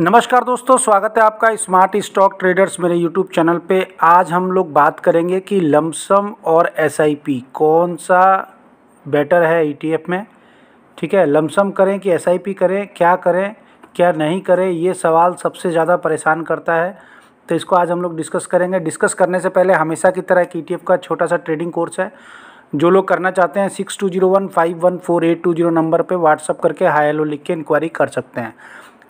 नमस्कार दोस्तों स्वागत है आपका स्मार्ट स्टॉक ट्रेडर्स मेरे यूट्यूब चैनल पे आज हम लोग बात करेंगे कि लमसम और एसआईपी कौन सा बेटर है ईटीएफ e में ठीक है लमसम करें कि एसआईपी करें क्या करें क्या नहीं करें ये सवाल सबसे ज़्यादा परेशान करता है तो इसको आज हम लोग डिस्कस करेंगे डिस्कस करने से पहले हमेशा की तरह एक ई e का छोटा सा ट्रेडिंग कोर्स है जो लोग करना चाहते हैं six two zero one five one four eight two zero number पर व्हाट्सअप करके हाई एलो लिख के इंक्वायरी कर सकते हैं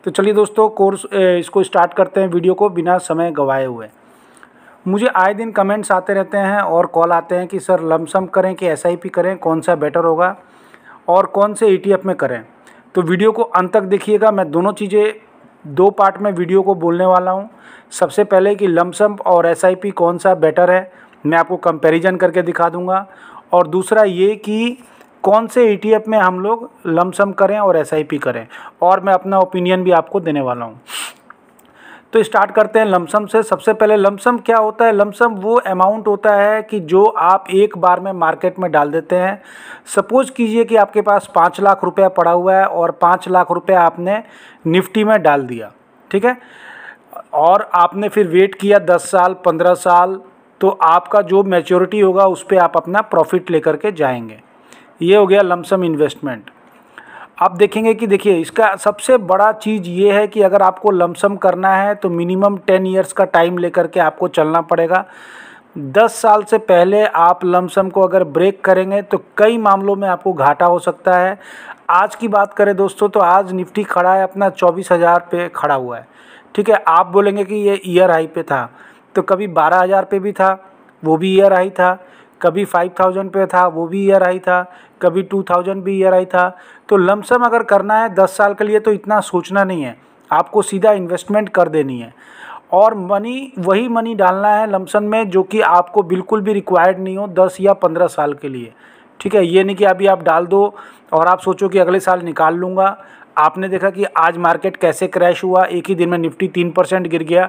तो चलिए दोस्तों कोर्स इसको स्टार्ट करते हैं वीडियो को बिना समय गवाए हुए मुझे आए दिन कमेंट्स आते रहते हैं और कॉल आते हैं कि सर लमसम करें कि एस करें कौन सा बेटर होगा और कौन से ई e में करें तो वीडियो को अंत तक देखिएगा मैं दोनों चीज़ें दो पार्ट में वीडियो को बोलने वाला हूँ सबसे पहले कि लमसम और एस कौन सा बेटर है मैं आपको कंपैरिजन करके दिखा दूँगा और दूसरा ये कि कौन से ई e में हम लोग लमसम करें और एस करें और मैं अपना ओपिनियन भी आपको देने वाला हूँ तो स्टार्ट करते हैं लमसम से सबसे पहले लमसम क्या होता है लमसम वो अमाउंट होता है कि जो आप एक बार में मार्केट में डाल देते हैं सपोज़ कीजिए कि आपके पास पाँच लाख रुपया पड़ा हुआ है और पाँच लाख रुपया आपने निफ्टी में डाल दिया ठीक है और आपने फिर वेट किया दस साल पंद्रह साल तो आपका जो मेच्योरिटी होगा उस पर आप अपना प्रॉफिट लेकर के जाएंगे ये हो गया लमसम इन्वेस्टमेंट आप देखेंगे कि देखिए इसका सबसे बड़ा चीज़ ये है कि अगर आपको लमसम करना है तो मिनिमम टेन इयर्स का टाइम लेकर के आपको चलना पड़ेगा दस साल से पहले आप लमसम को अगर ब्रेक करेंगे तो कई मामलों में आपको घाटा हो सकता है आज की बात करें दोस्तों तो आज निफ्टी खड़ा है अपना चौबीस हज़ार पे खड़ा हुआ है ठीक है आप बोलेंगे कि ये ईयर हाई पे था तो कभी बारह हज़ार पे भी था वो भी ईयर हाई था कभी फाइव थाउजेंड पे था वो भी ईयर आई था कभी टू थाउजेंड भी ईयर आई था तो लमसम अगर करना है दस साल के लिए तो इतना सोचना नहीं है आपको सीधा इन्वेस्टमेंट कर देनी है और मनी वही मनी डालना है लमसम में जो कि आपको बिल्कुल भी रिक्वायर्ड नहीं हो दस या पंद्रह साल के लिए ठीक है ये नहीं कि अभी आप डाल दो और आप सोचो कि अगले साल निकाल लूँगा आपने देखा कि आज मार्केट कैसे क्रैश हुआ एक ही दिन में निफ्टी तीन परसेंट गिर गया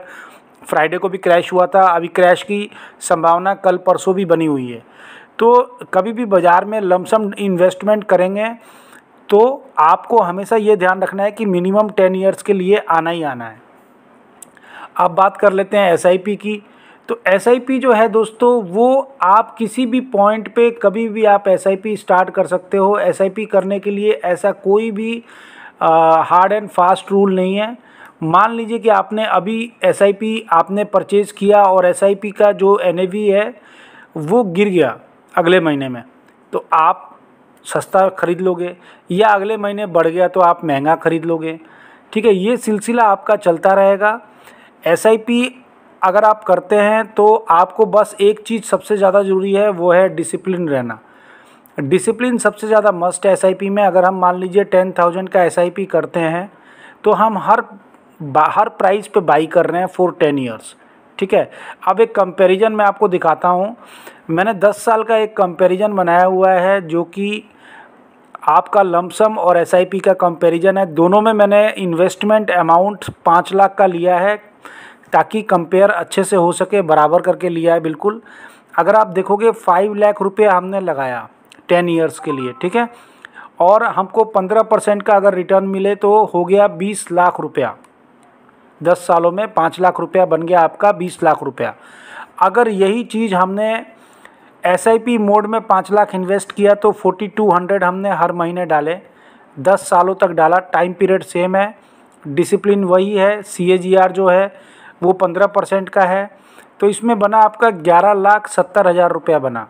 फ्राइडे को भी क्रैश हुआ था अभी क्रैश की संभावना कल परसों भी बनी हुई है तो कभी भी बाज़ार में लमसम इन्वेस्टमेंट करेंगे तो आपको हमेशा ये ध्यान रखना है कि मिनिमम टेन ईयर्स के लिए आना ही आना है अब बात कर लेते हैं एस की तो एस जो है दोस्तों वो आप किसी भी पॉइंट पे कभी भी आप एस स्टार्ट कर सकते हो एस करने के लिए ऐसा कोई भी हार्ड एंड फास्ट रूल नहीं है मान लीजिए कि आपने अभी एस आपने परचेज़ किया और एस का जो एन है वो गिर गया अगले महीने में तो आप सस्ता ख़रीद लोगे या अगले महीने बढ़ गया तो आप महंगा ख़रीद लोगे ठीक है ये सिलसिला आपका चलता रहेगा एस अगर आप करते हैं तो आपको बस एक चीज़ सबसे ज़्यादा ज़रूरी है वो है डिसिप्लिन रहना डिसिप्लिन सबसे ज़्यादा मस्ट है एस में अगर हम मान लीजिए टेन थाउजेंड का एस करते हैं तो हम हर बाहर प्राइस पे बाई कर रहे हैं फॉर टेन ईयर्स ठीक है अब एक कंपैरिजन मैं आपको दिखाता हूँ मैंने दस साल का एक कंपैरिजन बनाया हुआ है जो कि आपका लमसम और एस का कंपैरिजन है दोनों में मैंने इन्वेस्टमेंट अमाउंट पाँच लाख का लिया है ताकि कंपेयर अच्छे से हो सके बराबर करके लिया है बिल्कुल अगर आप देखोगे फाइव लाख रुपये हमने लगाया टेन ईयर्स के लिए ठीक है और हमको पंद्रह परसेंट का अगर रिटर्न मिले तो हो गया बीस लाख रुपया दस सालों में पाँच लाख रुपया बन गया आपका बीस लाख रुपया अगर यही चीज़ हमने एस मोड में पाँच लाख इन्वेस्ट किया तो फोर्टी टू हंड्रेड हमने हर महीने डाले दस सालों तक डाला टाइम पीरियड सेम है डिसिप्लिन वही है सी जो है वो पंद्रह परसेंट का है तो इसमें बना आपका ग्यारह लाख सत्तर हज़ार रुपया बना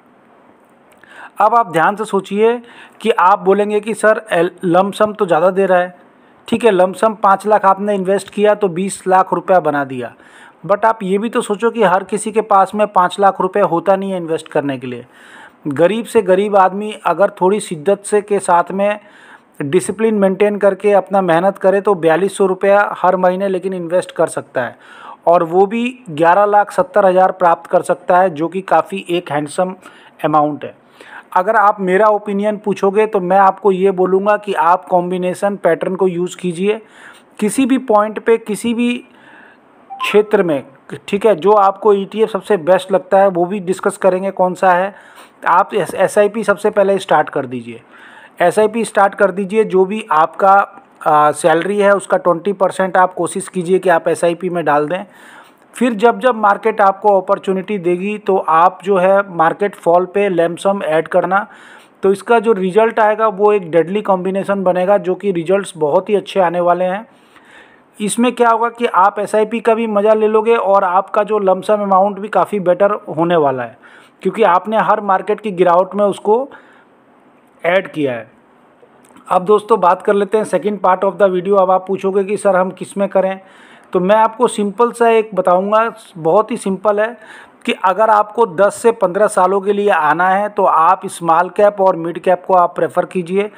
अब आप ध्यान से सोचिए कि आप बोलेंगे कि सर लमसम तो ज़्यादा दे रहा है ठीक है लमसम पाँच लाख आपने इन्वेस्ट किया तो बीस लाख रुपया बना दिया बट आप ये भी तो सोचो कि हर किसी के पास में पाँच लाख रुपये होता नहीं है इन्वेस्ट करने के लिए गरीब से गरीब आदमी अगर थोड़ी शिद्दत से के साथ में डिसिप्लिन मेंटेन करके अपना मेहनत करे तो बयालीस सौ रुपया हर महीने लेकिन इन्वेस्ट कर सकता है और वो भी ग्यारह लाख सत्तर हज़ार प्राप्त कर सकता है जो कि काफ़ी एक हैंडसम अमाउंट है अगर आप मेरा ओपिनियन पूछोगे तो मैं आपको ये बोलूँगा कि आप कॉम्बिनेसन पैटर्न को यूज़ कीजिए किसी भी पॉइंट पे किसी भी क्षेत्र में ठीक है जो आपको ई e सबसे बेस्ट लगता है वो भी डिस्कस करेंगे कौन सा है आप एस सबसे पहले स्टार्ट कर दीजिए एस स्टार्ट कर दीजिए जो भी आपका सैलरी है उसका ट्वेंटी परसेंट आप कोशिश कीजिए कि आप एस में डाल दें फिर जब जब मार्केट आपको अपॉर्चुनिटी देगी तो आप जो है मार्केट फॉल पे लैमसम ऐड करना तो इसका जो रिजल्ट आएगा वो एक डेडली कॉम्बिनेशन बनेगा जो कि रिजल्ट्स बहुत ही अच्छे आने वाले हैं इसमें क्या होगा कि आप एस का भी मज़ा ले लोगे और आपका जो लमसम अमाउंट भी काफ़ी बेटर होने वाला है क्योंकि आपने हर मार्केट की गिरावट में उसको ऐड किया है अब दोस्तों बात कर लेते हैं second part of the video अब आप पूछोगे कि सर हम किस में करें तो मैं आपको सिंपल सा एक बताऊंगा बहुत ही सिंपल है कि अगर आपको 10 से 15 सालों के लिए आना है तो आप स्मॉल कैप और मिड कैप को आप प्रेफर कीजिए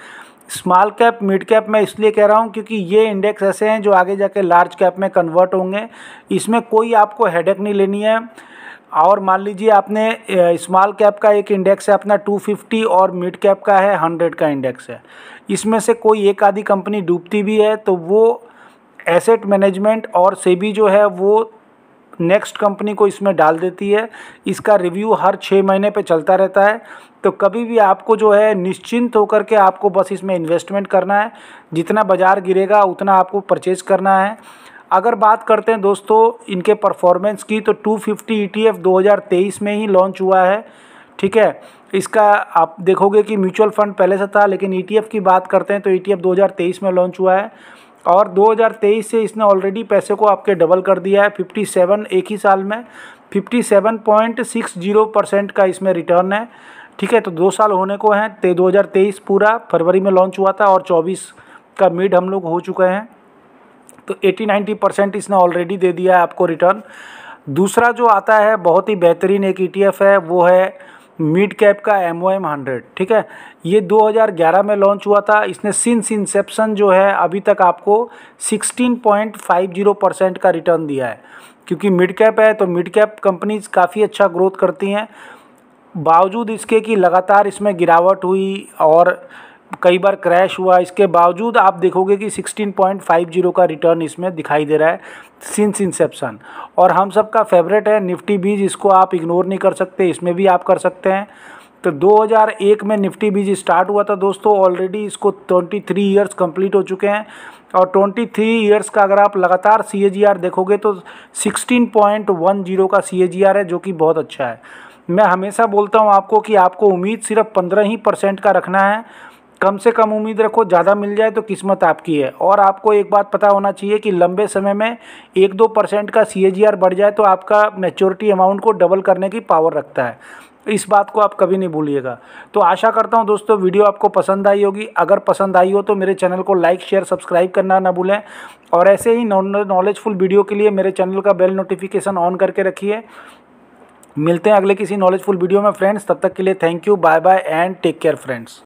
स्मॉल कैप मिड कैप मैं इसलिए कह रहा हूँ क्योंकि ये इंडेक्स ऐसे हैं जो आगे जाके लार्ज कैप में कन्वर्ट होंगे इसमें कोई आपको हेडेक नहीं लेनी है और मान लीजिए आपने स्मॉल कैप का एक इंडेक्स है अपना 250 और मिड कैप का है 100 का इंडेक्स है इसमें से कोई एक आधी कंपनी डूबती भी है तो वो एसेट मैनेजमेंट और सेबी जो है वो नेक्स्ट कंपनी को इसमें डाल देती है इसका रिव्यू हर छः महीने पे चलता रहता है तो कभी भी आपको जो है निश्चिंत होकर के आपको बस इसमें इन्वेस्टमेंट करना है जितना बाज़ार गिरेगा उतना आपको परचेज करना है अगर बात करते हैं दोस्तों इनके परफॉर्मेंस की तो 250 फिफ्टी ई 2023 में ही लॉन्च हुआ है ठीक है इसका आप देखोगे कि म्यूचुअल फंड पहले से था लेकिन ई e की बात करते हैं तो e ई टी में लॉन्च हुआ है और 2023 से इसने ऑलरेडी पैसे को आपके डबल कर दिया है 57 एक ही साल में 57.60 परसेंट का इसमें रिटर्न है ठीक है तो दो साल होने को हैं ते 2023 पूरा फरवरी में लॉन्च हुआ था और 24 का मिड हम लोग हो चुके हैं तो 80-90 परसेंट इसने ऑलरेडी दे दिया है आपको रिटर्न दूसरा जो आता है बहुत ही बेहतरीन एक ई e है वो है मिड कैप का एम ओ एम हंड्रेड ठीक है ये 2011 में लॉन्च हुआ था इसने सिंस इंसेप्शन जो है अभी तक आपको 16.50 परसेंट का रिटर्न दिया है क्योंकि मिड कैप है तो मिड कैप कंपनीज काफ़ी अच्छा ग्रोथ करती हैं बावजूद इसके कि लगातार इसमें गिरावट हुई और कई बार क्रैश हुआ इसके बावजूद आप देखोगे कि 16.50 का रिटर्न इसमें दिखाई दे रहा है सिंस इंसेप्शन और हम सब का फेवरेट है निफ्टी बीज इसको आप इग्नोर नहीं कर सकते इसमें भी आप कर सकते हैं तो 2001 में निफ्टी बीज स्टार्ट हुआ था दोस्तों ऑलरेडी इसको 23 इयर्स कंप्लीट हो चुके हैं और 23 इयर्स का अगर आप लगातार सी देखोगे तो सिक्सटीन का सी है जो कि बहुत अच्छा है मैं हमेशा बोलता हूँ आपको कि आपको उम्मीद सिर्फ पंद्रह ही परसेंट का रखना है कम से कम उम्मीद रखो ज़्यादा मिल जाए तो किस्मत आपकी है और आपको एक बात पता होना चाहिए कि लंबे समय में एक दो परसेंट का सी बढ़ जाए तो आपका मेच्योरिटी अमाउंट को डबल करने की पावर रखता है इस बात को आप कभी नहीं भूलिएगा तो आशा करता हूँ दोस्तों वीडियो आपको पसंद आई होगी अगर पसंद आई हो तो मेरे चैनल को लाइक शेयर सब्सक्राइब करना ना भूलें और ऐसे ही नॉलेजफुल वीडियो के लिए मेरे चैनल का बेल नोटिफिकेशन ऑन करके रखिए मिलते हैं अगले किसी नॉलेजफुल वीडियो में फ्रेंड्स तब तक के लिए thank you bye bye and take care friends